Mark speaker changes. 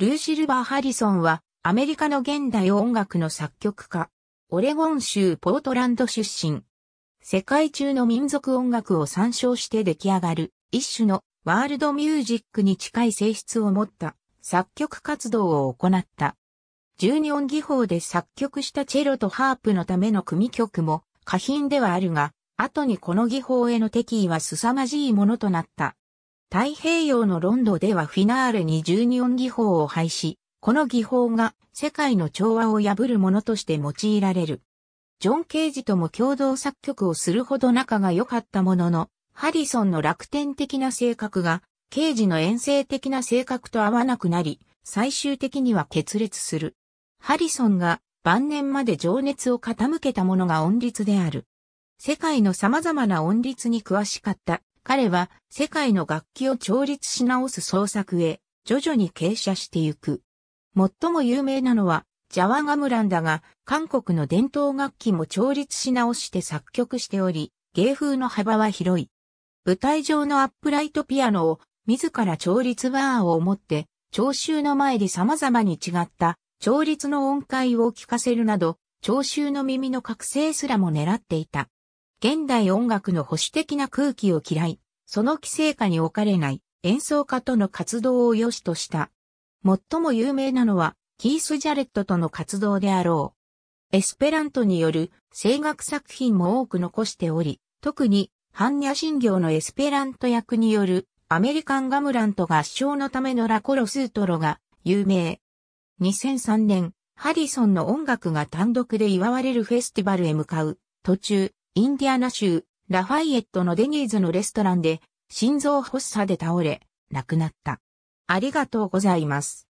Speaker 1: ルーシルバー・ハリソンは、アメリカの現代音楽の作曲家。オレゴン州ポートランド出身。世界中の民族音楽を参照して出来上がる、一種のワールドミュージックに近い性質を持った作曲活動を行った。12音技法で作曲したチェロとハープのための組曲も、過品ではあるが、後にこの技法への敵意は凄まじいものとなった。太平洋のロンドではフィナーレに12音技法を廃止、この技法が世界の調和を破るものとして用いられる。ジョン・ケージとも共同作曲をするほど仲が良かったものの、ハリソンの楽天的な性格が、ケージの遠征的な性格と合わなくなり、最終的には決裂する。ハリソンが晩年まで情熱を傾けたものが音律である。世界の様々な音律に詳しかった彼は世界の楽器を調律し直す創作へ徐々に傾斜してゆく。最も有名なのはジャワガムランだが韓国の伝統楽器も調律し直して作曲しており芸風の幅は広い。舞台上のアップライトピアノを自ら調律バーを持って聴衆の前で様々に違った調律の音階を聞かせるなど聴衆の耳の覚醒すらも狙っていた。現代音楽の保守的な空気を嫌い、その規制下に置かれない演奏家との活動を良しとした。最も有名なのは、キース・ジャレットとの活動であろう。エスペラントによる声楽作品も多く残しており、特に、ハンニャ心業のエスペラント役によるアメリカンガムラント合唱のためのラコロスートロが有名。2003年、ハリソンの音楽が単独で祝われるフェスティバルへ向かう途中、インディアナ州、ラファイエットのデニーズのレストランで、心臓発作で倒れ、亡くなった。ありがとうございます。